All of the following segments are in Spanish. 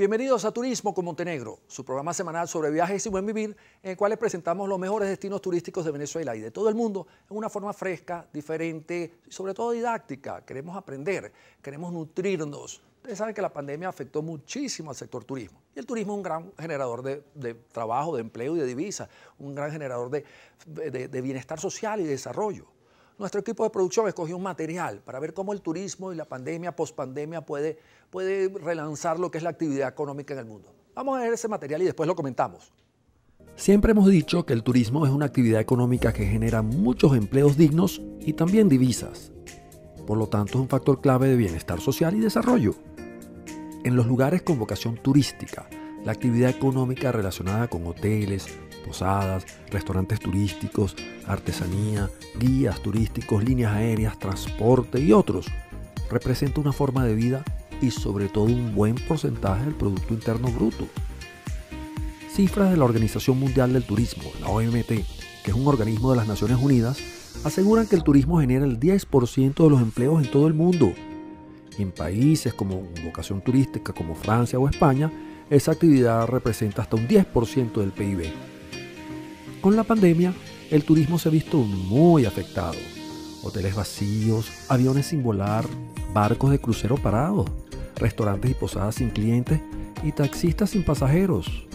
Bienvenidos a Turismo con Montenegro, su programa semanal sobre viajes y buen vivir, en el cual les presentamos los mejores destinos turísticos de Venezuela y de todo el mundo en una forma fresca, diferente y sobre todo didáctica. Queremos aprender, queremos nutrirnos. Ustedes saben que la pandemia afectó muchísimo al sector turismo. Y el turismo es un gran generador de, trabajo, de empleo y de divisas, un gran generador de, de bienestar social y desarrollo nuestro equipo de producción escogió un material para ver cómo el turismo y la pandemia, pospandemia, puede, puede relanzar lo que es la actividad económica en el mundo. Vamos a ver ese material y después lo comentamos. Siempre hemos dicho que el turismo es una actividad económica que genera muchos empleos dignos y también divisas. Por lo tanto, es un factor clave de bienestar social y desarrollo. En los lugares con vocación turística, la actividad económica relacionada con hoteles, posadas, restaurantes turísticos, artesanía, guías turísticos, líneas aéreas, transporte y otros, representa una forma de vida y sobre todo un buen porcentaje del Producto Interno Bruto. Cifras de la Organización Mundial del Turismo, la OMT, que es un organismo de las Naciones Unidas, aseguran que el turismo genera el 10% de los empleos en todo el mundo. En países como vocación turística como Francia o España, esa actividad representa hasta un 10% del PIB. Con la pandemia, el turismo se ha visto muy afectado. Hoteles vacíos, aviones sin volar, barcos de crucero parados, restaurantes y posadas sin clientes y taxistas sin pasajeros.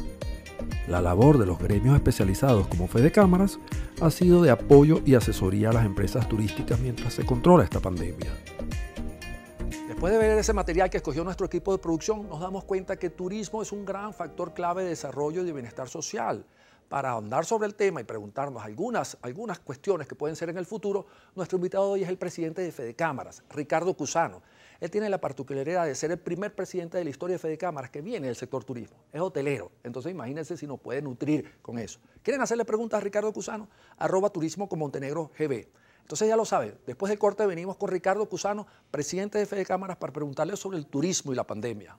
La labor de los gremios especializados como Fede Cámaras ha sido de apoyo y asesoría a las empresas turísticas mientras se controla esta pandemia. Después de ver ese material que escogió nuestro equipo de producción, nos damos cuenta que el turismo es un gran factor clave de desarrollo y de bienestar social para ahondar sobre el tema y preguntarnos algunas, algunas cuestiones que pueden ser en el futuro, nuestro invitado hoy es el presidente de Fede Cámaras, Ricardo Cusano. Él tiene la particularidad de ser el primer presidente de la historia de Fede Cámaras que viene del sector turismo. Es hotelero, entonces imagínense si nos puede nutrir con eso. ¿Quieren hacerle preguntas a Ricardo Cusano? Arroba turismo con Montenegro GB. Entonces ya lo saben, después del corte venimos con Ricardo Cusano, presidente de Fede Cámaras, para preguntarle sobre el turismo y la pandemia.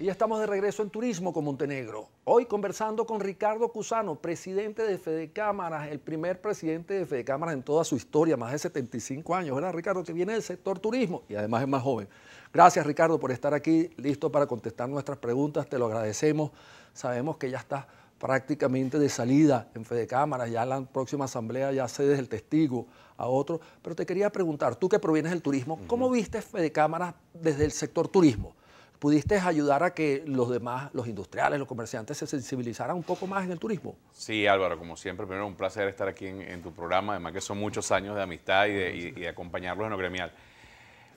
Y ya estamos de regreso en Turismo con Montenegro. Hoy conversando con Ricardo Cusano, presidente de Fede Cámaras, el primer presidente de Fede Cámaras en toda su historia, más de 75 años, ¿verdad, Ricardo? Que viene del sector turismo y además es más joven. Gracias, Ricardo, por estar aquí, listo para contestar nuestras preguntas. Te lo agradecemos. Sabemos que ya estás prácticamente de salida en Fede Cámaras, ya la próxima asamblea ya cedes el testigo a otro. Pero te quería preguntar, tú que provienes del turismo, ¿cómo viste Fede Cámaras desde el sector turismo? ¿Pudiste ayudar a que los demás, los industriales, los comerciantes, se sensibilizaran un poco más en el turismo? Sí, Álvaro, como siempre, primero un placer estar aquí en, tu programa, además que son muchos años de amistad y de, acompañarlos en lo gremial.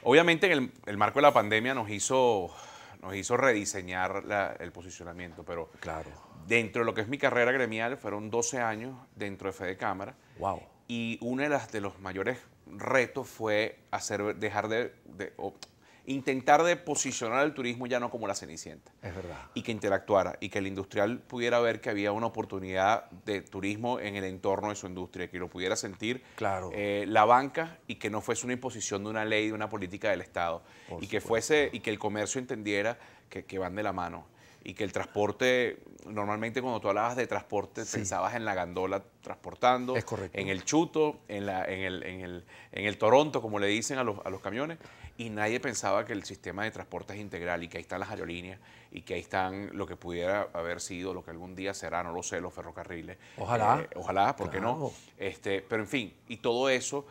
Obviamente, en el, marco de la pandemia nos hizo, nos hizo rediseñar el posicionamiento, pero claro. dentro de lo que es mi carrera gremial, fueron 12 años dentro de Fede Cámara. Wow. Y uno de, los mayores retos fue hacer, dejar de, intentar de posicionar el turismo ya no como la cenicienta. Es verdad. Y que interactuara y que el industrial pudiera ver que había una oportunidad de turismo en el entorno de su industria, que lo pudiera sentir claro. Eh, la banca y que no fuese una imposición de una ley, de una política del Estado. y que fuese, y que el comercio entendiera que, que van de la mano y que el transporte, normalmente cuando tú hablabas de transporte, pensabas en la gandola transportando, es en el chuto, en, la, en, el, en, el, en el Toronto, como le dicen a los, a los camiones, y nadie pensaba que el sistema de transporte es integral y que ahí están las aerolíneas y que ahí están lo que pudiera haber sido, lo que algún día será, no lo sé, los ferrocarriles. Ojalá. Eh, ojalá, ¿por qué no? Este, pero en fin, y todo eso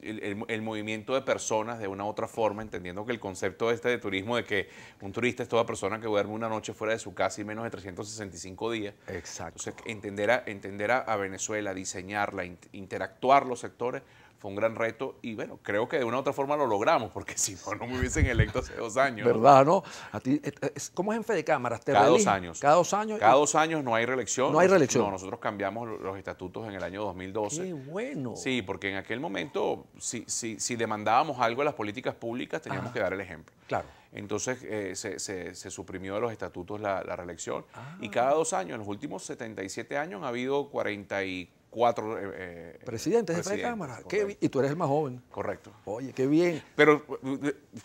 el, movimiento de personas de una u otra forma, entendiendo que el concepto este de turismo de que un turista es toda persona que duerme una noche fuera de su casa y menos de 365 días. Exacto. Entonces, entender a, entender a, Venezuela, diseñarla, interactuar los sectores, fue un gran reto y bueno, creo que de una u otra forma lo logramos, porque si no, no me hubiesen electo hace dos años. ¿Verdad, no? ¿A ti, eh, eh, ¿Cómo es en de Cámaras? ¿Te cada dos años. Cada dos años. Cada dos años no hay reelección. No hay reelección. nosotros cambiamos los estatutos en el año 2012. Qué bueno. Sí, porque en aquel momento, si, si, si demandábamos algo a las políticas públicas, teníamos que dar el ejemplo. Claro. Entonces eh, se, se, suprimió de los estatutos la, reelección. Y ah. cada dos años, en los últimos 77 años, ha habido 44 cuatro... Eh, eh, presidentes, de la Cámara. y tú eres el más joven. Correcto. Oye, qué bien. Pero,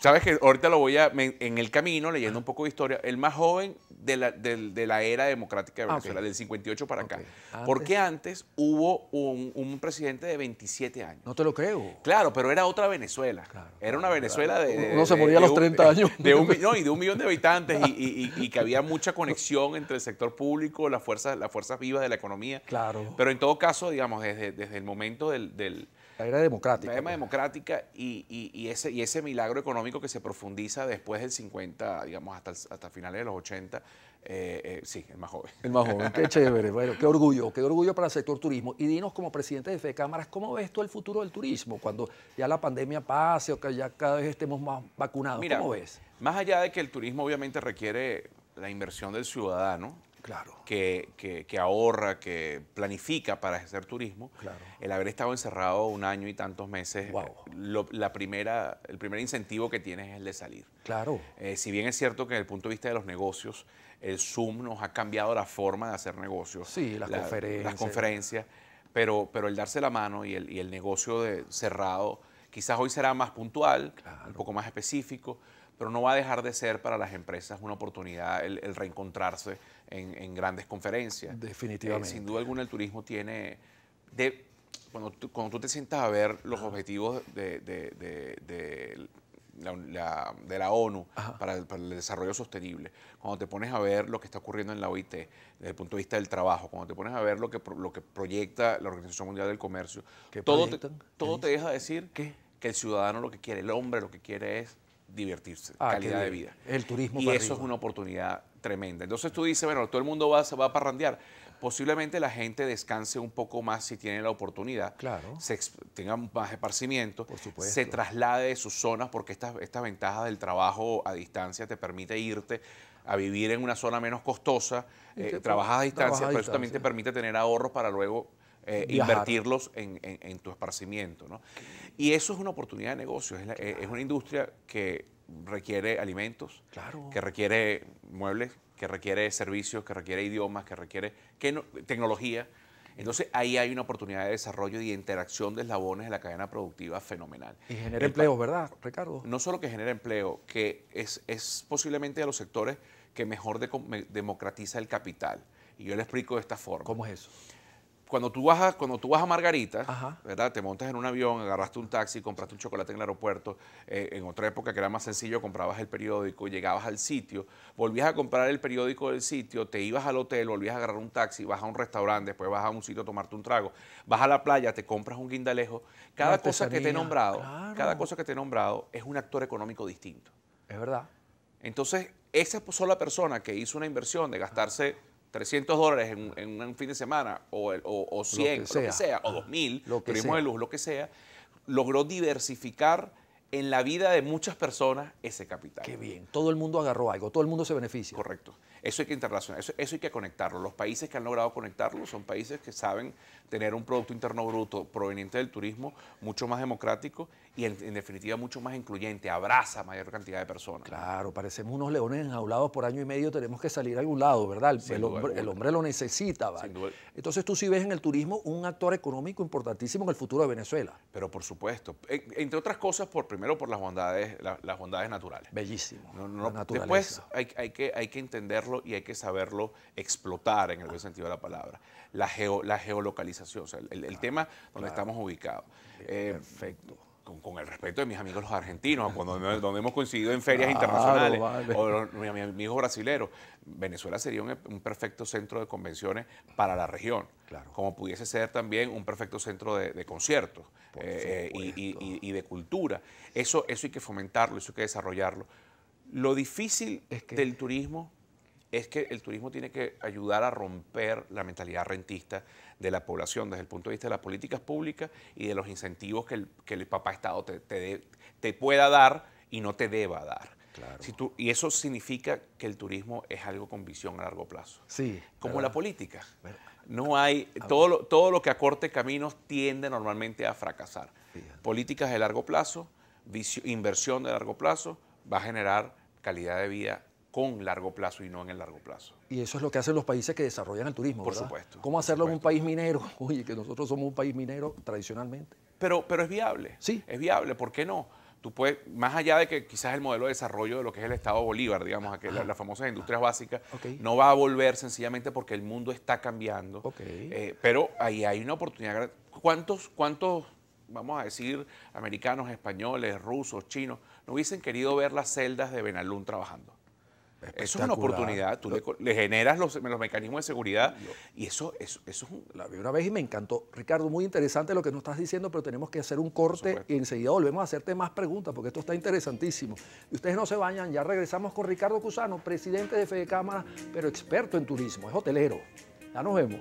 ¿sabes que Ahorita lo voy a... en el camino, leyendo ah. un poco de historia, el más joven de la, era democrática de ah, Venezuela, del 58 para acá. Porque antes hubo un, presidente de 27 años. No te lo creo. Claro, pero era otra Venezuela. era una Venezuela de, no Uno se moría a los 30 años. De un, no, y de un millón de habitantes y, y, y, que había mucha conexión entre el sector público, las fuerzas, las fuerzas vivas de la economía. Claro. Pero en todo caso, digamos, desde, el momento del, la era democrática. Pues. democrática y, ese, y ese milagro económico que se profundiza después del 50, digamos, hasta, hasta finales de los 80. Eh, eh, sí, el más joven. El más joven, qué chévere. Bueno, qué orgullo, qué orgullo para el sector turismo. Y dinos como presidente de Cámaras, ¿cómo ves tú el futuro del turismo cuando ya la pandemia pase o que ya cada vez estemos más vacunados? Mira, ¿Cómo ves? Más allá de que el turismo obviamente requiere la inversión del ciudadano, claro. que, ahorra, que planifica para hacer turismo, claro. el haber estado encerrado un año y tantos meses, eh, la primera, el primer incentivo que tienes es el de salir. Claro. Eh, si bien es cierto que desde el punto de vista de los negocios, el Zoom nos ha cambiado la forma de hacer negocios. Sí, las conferencias. Las conferencias, pero, pero el darse la mano y el, negocio de, cerrado quizás hoy será más puntual, un poco más específico, pero no va a dejar de ser para las empresas una oportunidad el reencontrarse en, grandes conferencias. Eh, Definitivamente. sin duda alguna el turismo tiene... cuando, tú, cuando tú te sientas a ver los objetivos de, de, la, ONU para el, desarrollo sostenible, cuando te pones a ver lo que está ocurriendo en la OIT desde el punto de vista del trabajo, cuando te pones a ver lo que, lo que proyecta la Organización Mundial del Comercio, todo, te, todo te deja decir que el ciudadano lo que quiere, el hombre lo que quiere es divertirse, ah, calidad de vida. El turismo. Y eso es una oportunidad tremenda. Entonces tú dices, bueno, todo el mundo va, va a parrandear. Posiblemente la gente descanse un poco más si tiene la oportunidad. Claro. Se tenga más esparcimiento. Por Se traslade de sus zonas porque esta ventaja del trabajo a distancia te permite irte a vivir en una zona menos costosa, eh, trabajas a distancia, pero eso también te permite tener ahorros para luego eh, invertirlos en, tu esparcimiento. Y eso es una oportunidad de negocio, es, eh, es una industria que requiere alimentos, que requiere muebles, que requiere servicios, que requiere idiomas, que requiere tecnología. Entonces ahí hay una oportunidad de desarrollo y de interacción de eslabones de la cadena productiva fenomenal. Y genera empleo, ¿verdad, Ricardo? No solo que genera empleo, que es, es posiblemente de los sectores que mejor democratiza el capital. Y yo le explico de esta forma. ¿Cómo es eso? cuando tú vas a, cuando tú vas a Margarita, ¿verdad? Te montas en un avión, agarraste un taxi, compraste un chocolate en el aeropuerto. Eh, en otra época que era más sencillo, comprabas el periódico, llegabas al sitio, volvías a comprar el periódico del sitio, te ibas al hotel, volvías a agarrar un taxi, vas a un restaurante, después vas a un sitio a tomarte un trago, vas a la playa, te compras un guindalejo. Cada cosa que te he nombrado, cada cosa que te he nombrado es un actor económico distinto. Es verdad. Entonces, esa sola persona que hizo una inversión de gastarse 300 dólares en, un fin de semana, o, 100, lo que, sea, o 2000, lo de luz, lo que sea, logró diversificar en la vida de muchas personas ese capital. Qué bien, todo el mundo agarró algo, todo el mundo se beneficia. Correcto. Eso hay que internacional, eso, eso hay que conectarlo. Los países que han logrado conectarlo son países que saben tener un Producto Interno Bruto proveniente del turismo mucho más democrático y en, definitiva mucho más incluyente, abraza mayor cantidad de personas. Claro, parecemos unos leones enjaulados por año y medio, tenemos que salir a algún lado, ¿verdad? El, hombre, lo necesita, ¿vale? Entonces tú sí ves en el turismo un actor económico importantísimo en el futuro de Venezuela. Pero por supuesto, e, entre otras cosas, por primero por las bondades, las bondades naturales. Bellísimo. después hay, que, hay que entenderlo y hay que saberlo explotar en el buen sentido de la palabra. La, geo, la geolocalización, el, tema donde estamos ubicados. Eh, perfecto con, el respeto de mis amigos los argentinos, cuando, donde hemos coincidido en ferias internacionales, o los, mis amigos brasileros, Venezuela sería un, perfecto centro de convenciones para la región, como pudiese ser también un perfecto centro de, conciertos eh, eh, y, de cultura. Eso, eso hay que fomentarlo, eso hay que desarrollarlo. Lo difícil del turismo es que el turismo tiene que ayudar a romper la mentalidad rentista de la población desde el punto de vista de las políticas públicas y de los incentivos que el, que papá Estado te, pueda dar y no te deba dar. y eso significa que el turismo es algo con visión a largo plazo. Sí. Como la política. No hay. Todo lo, todo lo que acorte caminos tiende normalmente a fracasar. Políticas de largo plazo, inversión de largo plazo, va a generar calidad de vida con largo plazo y no en el largo plazo. Y eso es lo que hacen los países que desarrollan el turismo. Por supuesto. ¿Cómo hacerlo en un país minero? Oye, que nosotros somos un país minero tradicionalmente. Pero, pero es viable. Sí. Es viable, ¿por qué no? Tú puedes, más allá de que quizás el modelo de desarrollo de lo que es el Estado Bolívar, digamos, las la famosas industrias básicas, no va a volver sencillamente porque el mundo está cambiando. Eh, pero ahí hay una oportunidad. ¿Cuántos, cuántos vamos a decir, americanos, españoles, rusos, chinos, no hubiesen querido ver las celdas de Benalún trabajando. Eso es una oportunidad, tú le, generas los, los, mecanismos de seguridad y eso, eso, eso es un... La vi una vez y me encantó. Ricardo, muy interesante lo que nos estás diciendo, pero tenemos que hacer un corte y enseguida volvemos a hacerte más preguntas porque esto está interesantísimo. Y ustedes no se bañan, ya regresamos con Ricardo Cusano, presidente de Fede Cámara, pero experto en turismo, es hotelero. Ya nos vemos.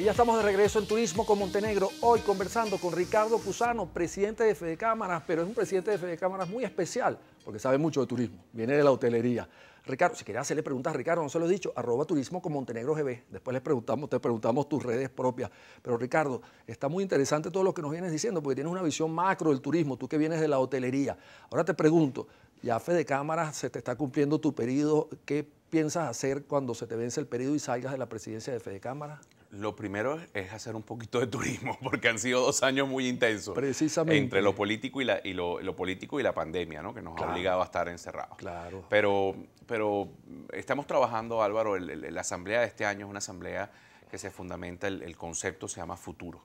Y ya estamos de regreso en Turismo con Montenegro, hoy conversando con Ricardo Cusano, presidente de Fede Cámaras, pero es un presidente de Fede Cámaras muy especial, porque sabe mucho de turismo, viene de la hotelería. Ricardo, si quería hacerle preguntas a Ricardo, no se lo he dicho, arroba turismo con Montenegro GB. Después le preguntamos, te preguntamos tus redes propias. Pero Ricardo, está muy interesante todo lo que nos vienes diciendo, porque tienes una visión macro del turismo, tú que vienes de la hotelería. Ahora te pregunto, ya Fede Cámaras se te está cumpliendo tu periodo, ¿qué piensas hacer cuando se te vence el periodo y salgas de la presidencia de Fede Cámaras? Lo primero es hacer un poquito de turismo, porque han sido dos años muy intensos. Precisamente. Entre lo político y la, y lo, lo político y la pandemia, ¿no? que nos ha obligado a estar encerrados. Claro. Pero, pero estamos trabajando, Álvaro, la asamblea de este año es una asamblea que se fundamenta, el, concepto se llama futuro.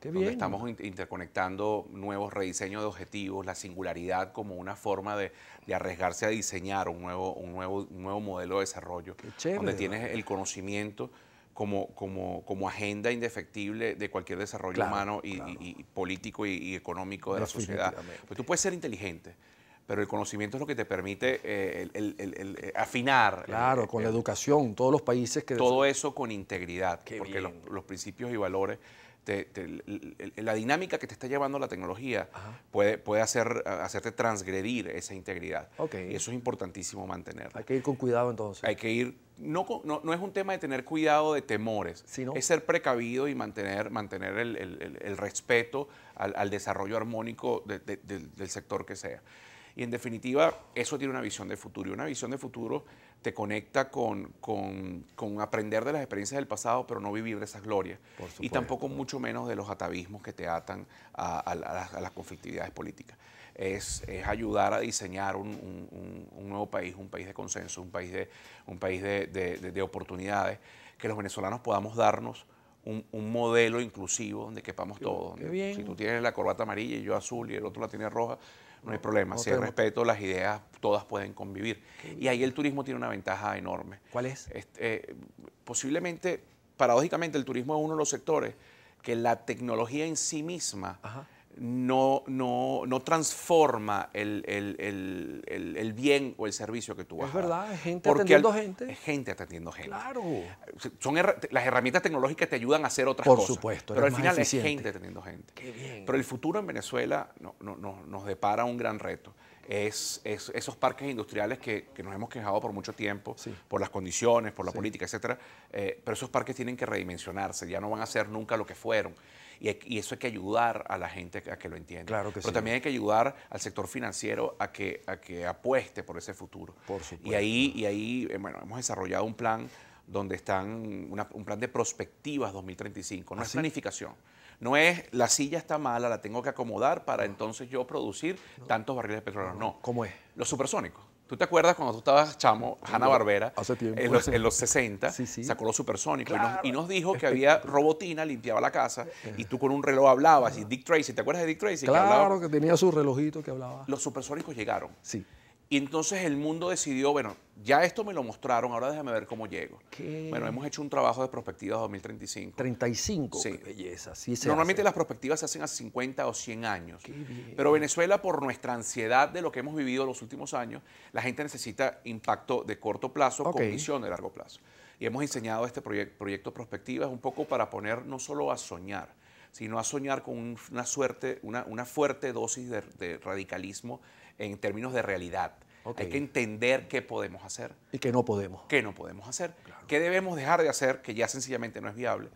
Qué bien. Donde estamos interconectando nuevos rediseños de objetivos, la singularidad como una forma de, arriesgarse a diseñar un nuevo, un, nuevo, un nuevo modelo de desarrollo. Qué chévere, donde tienes el conocimiento como, agenda indefectible de cualquier desarrollo humano y, político y, económico de la sociedad. Pues tú puedes ser inteligente, pero el conocimiento es lo que te permite eh, eh, afinar. Eh, claro, con la educación, todos los países que... Todo eso con integridad, porque los, principios y valores la dinámica que te está llevando la tecnología puede, puede hacer, hacerte transgredir esa integridad. Y eso es importantísimo mantenerlo. Hay que ir con cuidado entonces. Hay que ir, no, no, es un tema de tener cuidado de temores, es ser precavido y mantener, mantener el, respeto al, desarrollo armónico del, del sector que sea. Y en definitiva, eso tiene una visión de futuro. Y una visión de futuro te conecta con, con, aprender de las experiencias del pasado, pero no vivir de esas glorias. Y tampoco mucho menos de los atavismos que te atan a, las, conflictividades políticas. Es, ayudar a diseñar un, nuevo país, un país de consenso, un país de, un país de, oportunidades, que los venezolanos podamos darnos un, modelo inclusivo donde quepamos todos. Si tú tienes la corbata amarilla y yo azul y el otro la tiene roja, no hay problema. si hay respeto, las ideas todas pueden convivir. Y ahí el turismo tiene una ventaja enorme. ¿Cuál es? Este, eh, posiblemente, paradójicamente, el turismo es uno de los sectores que la tecnología en sí misma no, no, transforma el, bien o el servicio que tú vas Es verdad, gente atendiendo gente. Es gente atendiendo gente. Claro. Son las herramientas tecnológicas te ayudan a hacer otras cosas. Por supuesto. Pero al final es gente atendiendo gente. Qué bien. Pero el futuro en Venezuela nos depara un gran reto. Es, esos parques industriales que, nos hemos quejado por mucho tiempo, por las condiciones, por la política, etcétera eh, pero esos parques tienen que redimensionarse, ya no van a ser nunca lo que fueron. Y, eso hay que ayudar a la gente a que lo entienda. Claro que Pero también hay que ayudar al sector financiero a que, que apueste por ese futuro. Por supuesto. Y ahí, y eh, ahí bueno, hemos desarrollado un plan donde están un plan de prospectivas 2035. No ¿Ah, es planificación. No es la silla está mala, la tengo que acomodar para entonces yo producir tantos barriles de petróleo. No. no. ¿Cómo es? Los supersónicos. ¿Tú te acuerdas cuando tú estabas chamo, Hanna Barbera, En, los, en 60, sacó los supersónicos y, nos, dijo que había robotina, limpiaba la casa eh. y tú con un reloj hablabas. Y Dick Tracy, ¿te acuerdas de Dick Tracy? Claro, que, que tenía su relojito que hablaba. Los supersónicos llegaron. Sí. Y entonces el mundo decidió, bueno, ya esto me lo mostraron, ahora déjame ver cómo llego. Bueno, hemos hecho un trabajo de prospectivas 2035. 35, sí. Qué belleza, Normalmente las prospectivas se hacen a 50 o 100 años. Pero Venezuela, por nuestra ansiedad de lo que hemos vivido los últimos años, la gente necesita impacto de corto plazo con visión de largo plazo. Y hemos enseñado este proyecto prospectivas un poco para poner no solo a soñar, sino a soñar con una, suerte, una, fuerte dosis de, radicalismo en términos de realidad. Hay que entender qué podemos hacer. Y qué no podemos. Qué no podemos hacer. Qué debemos dejar de hacer, que ya sencillamente no es viable.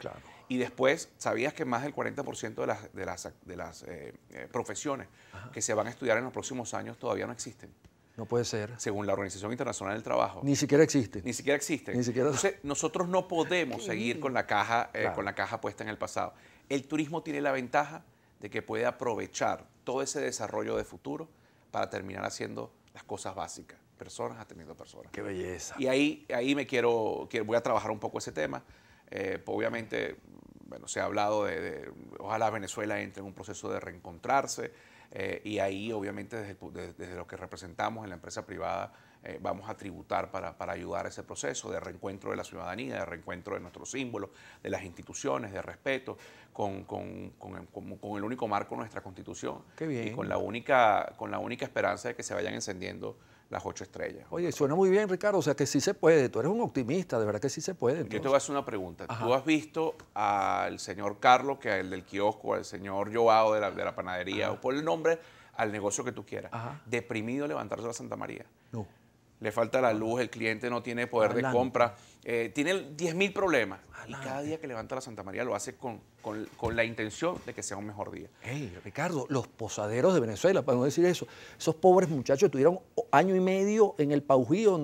Y después, ¿sabías que más del 40% de las, de las, de las eh, eh, profesiones que se van a estudiar en los próximos años todavía no existen? No puede ser. Según la Organización Internacional del Trabajo. Ni siquiera existe. Ni siquiera existen. Ni siquiera... Entonces, nosotros no podemos seguir con la caja, eh, con la caja puesta en el pasado. El turismo tiene la ventaja de que puede aprovechar todo ese desarrollo de futuro para terminar haciendo las cosas básicas, personas atendiendo personas. Qué belleza. Y ahí, ahí me quiero, voy a trabajar un poco ese tema. Eh, pues obviamente, bueno, se ha hablado de, ojalá Venezuela entre en un proceso de reencontrarse eh, y ahí, obviamente, desde, lo que representamos en la empresa privada, eh, vamos a tributar para, ayudar a ese proceso de reencuentro de la ciudadanía, de reencuentro de nuestros símbolos, de las instituciones, de respeto, con, el único marco de nuestra constitución Qué bien. y con la, única, con la única esperanza de que se vayan encendiendo las ocho estrellas. Oye, suena muy bien, Ricardo, o sea que sí se puede, tú eres un optimista, de verdad que sí se puede. Yo te voy a hacer una pregunta. ¿Tú has visto al señor Carlos, que es el del kiosco, al señor Joao de la, panadería, o por el nombre, al negocio que tú quieras, deprimido levantarse a Santa María? le falta la luz, el cliente no tiene poder de compra, eh, tiene tiene 10.000 problemas. Y cada día que levanta la Santa María lo hace con, la intención de que sea un mejor día. Hey, Ricardo, los posaderos de Venezuela, para no decir eso, esos pobres muchachos estuvieron año y medio en el Paujío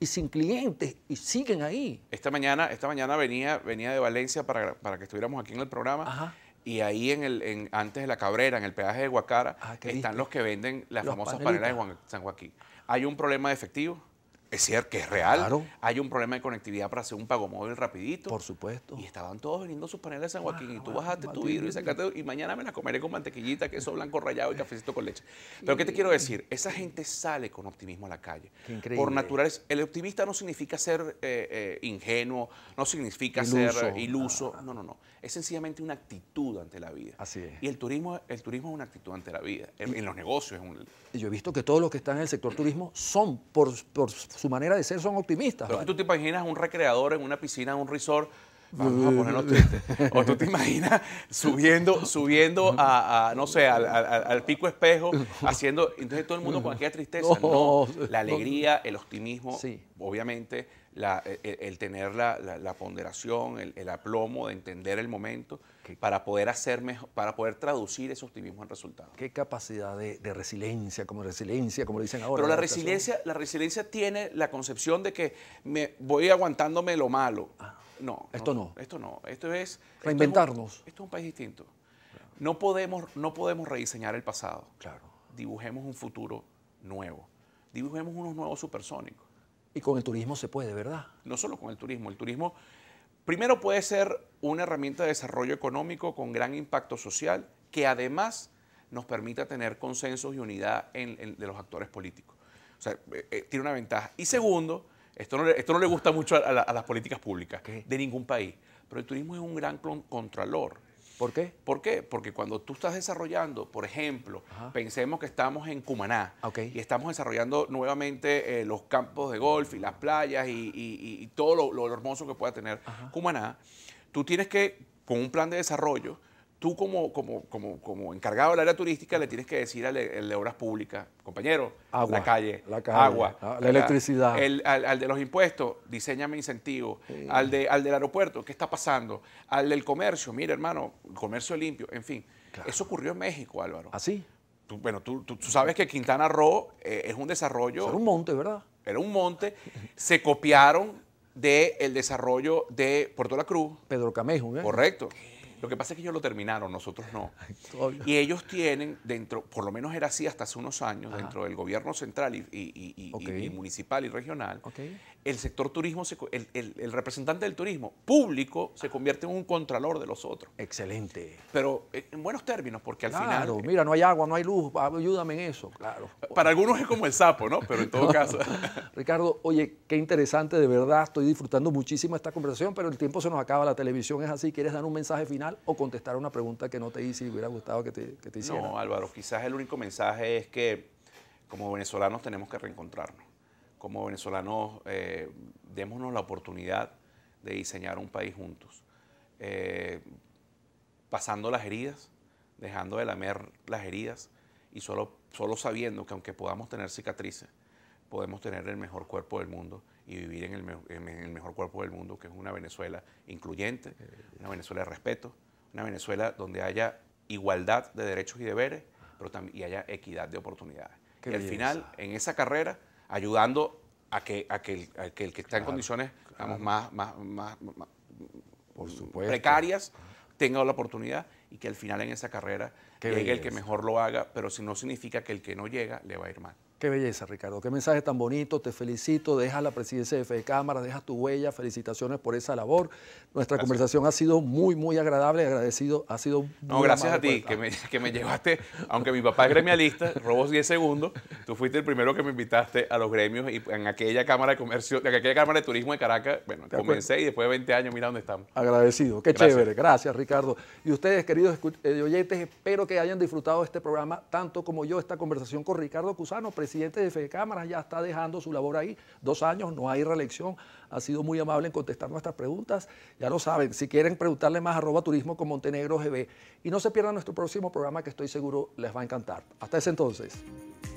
y, sin clientes y siguen ahí. Esta mañana, esta mañana venía, venía de Valencia para, para que estuviéramos aquí en el programa. Ajá y ahí en el, antes de la Cabrera, en el peaje de Guacara, ah, están los que venden las famosas paneras de San Joaquín. Hay un problema de efectivo. Es cierto que es real. Claro. Hay un problema de conectividad para hacer un pago móvil rapidito. Por supuesto. Y estaban todos vendiendo sus paneles de San Joaquín y tú bajaste tu vidrio y sacaste y mañana me la comeré con mantequillita, queso blanco rayado y cafecito con leche. Pero ¿qué te quiero decir? Esa gente sale con optimismo a la calle. Qué increíble. Por naturales... el optimista no significa ser eh, eh, ingenuo, no significa ser eh, iluso. Ah. No, no, no. Es sencillamente una actitud ante la vida. Así es. Y el turismo, el turismo es una actitud ante la vida. En, los negocios. Es un... Yo he visto que todos los que están en el sector turismo son por su manera de ser son optimistas. tú te imaginas un recreador en una piscina, en un resort, Vamos a ponernos tristes. O tú te imaginas subiendo, subiendo a, no sé, al, pico espejo, haciendo. Entonces todo el mundo con aquella tristeza. No, la alegría, el optimismo, obviamente, e, e, el, tener la, ponderación, el, aplomo de entender el momento para poder hacer mejor, para poder traducir ese optimismo en resultados. Qué capacidad de, resiliencia, como resiliencia, como dicen ahora. Pero la, resiliencia, la resiliencia tiene la concepción de que me voy aguantándome lo malo. Ah, no. Esto no, Esto no. Esto es. Reinventarnos. Esto es un, país distinto. No podemos, no podemos rediseñar el pasado. Claro. Dibujemos un futuro nuevo. Dibujemos unos nuevos supersónicos y con el turismo se puede, ¿verdad? No solo con el turismo. El turismo, primero, puede ser una herramienta de desarrollo económico con gran impacto social que además nos permita tener consensos y unidad de los actores políticos. O sea, eh, eh, tiene una ventaja. Y segundo, esto no, esto no le gusta mucho a, las políticas públicas de ningún país, pero el turismo es un gran contralor ¿Por qué? ¿Por qué? Porque cuando tú estás desarrollando, por ejemplo, pensemos que estamos en Cumaná y estamos desarrollando nuevamente eh, los campos de golf y las playas y, todo lo, hermoso que pueda tener Cumaná, tú tienes que, con un plan de desarrollo, tú como, como, como, como encargado del área turística le tienes que decir al de obras públicas, compañero, agua, la, calle, la agua, ah, la, electricidad. al, de los impuestos, diseñame incentivos. Al, al del aeropuerto, ¿qué está pasando? Al del comercio, mire, hermano, comercio limpio, en fin. Eso ocurrió en México, Álvaro. ¿Así? ¿Ah, bueno, tú, sabes que Quintana Roo eh, es un desarrollo... era un monte, ¿verdad? Era un monte. se copiaron del desarrollo de Puerto La Cruz. Pedro Camejo, ¿eh? Correcto. Lo que pasa es que ellos lo terminaron, nosotros no. Y ellos tienen dentro, por lo menos era así hasta hace unos años, dentro del gobierno central y, municipal y regional, el sector turismo, el, representante del turismo público se convierte en un contralor de los otros. Excelente. Pero eh, en buenos términos, porque al final... Claro, eh, mira, no hay agua, no hay luz, ah, ayúdame en eso, claro. Para algunos es como el sapo, ¿no? Pero en todo caso... Ricardo, oye, qué interesante, de verdad, estoy disfrutando muchísimo esta conversación, pero el tiempo se nos acaba, la televisión es así. ¿Quieres dar un mensaje final o contestar una pregunta que no te hice y hubiera gustado que te, que te hiciera? No, Álvaro, quizás el único mensaje es que como venezolanos tenemos que reencontrarnos como venezolanos eh, démonos la oportunidad de diseñar un país juntos, eh, pasando las heridas, dejando de lamer las heridas y solo, solo sabiendo que aunque podamos tener cicatrices, podemos tener el mejor cuerpo del mundo y vivir en el, mejor cuerpo del mundo, que es una Venezuela incluyente, una Venezuela de respeto, una Venezuela donde haya igualdad de derechos y deberes, pero también y haya equidad de oportunidades. y al final, en esa carrera, ayudando a que, el, que está en condiciones más, más, más, precarias tenga la oportunidad y que al final en esa carrera llegue el que mejor lo haga, pero si no significa que el que no llega le va a ir mal. Qué belleza, Ricardo. Qué mensaje tan bonito. Te felicito. Deja la presidencia de Fede Cámara, dejas tu huella. Felicitaciones por esa labor. Nuestra conversación ha sido muy, muy agradable. Agradecido. Ha sido No, gracias a ti, que me, que llevaste, aunque mi papá es gremialista, robó 10 segundos. Tú fuiste el primero que me invitaste a los gremios y en aquella Cámara de Comercio, en aquella Cámara de Turismo de Caracas, bueno, comencé y después de 20 años, mira dónde estamos. Agradecido. Qué chévere. Gracias, Ricardo. Y ustedes, queridos eh, oyentes, espero que hayan disfrutado este programa tanto como yo, esta conversación con Ricardo Cusano, presidente de Cámara ya está dejando su labor ahí. Dos años, no hay reelección. Ha sido muy amable en contestar nuestras preguntas. Ya lo saben, si quieren preguntarle más, arroba turismo con Montenegro GB. Y no se pierdan nuestro próximo programa que estoy seguro les va a encantar. Hasta ese entonces.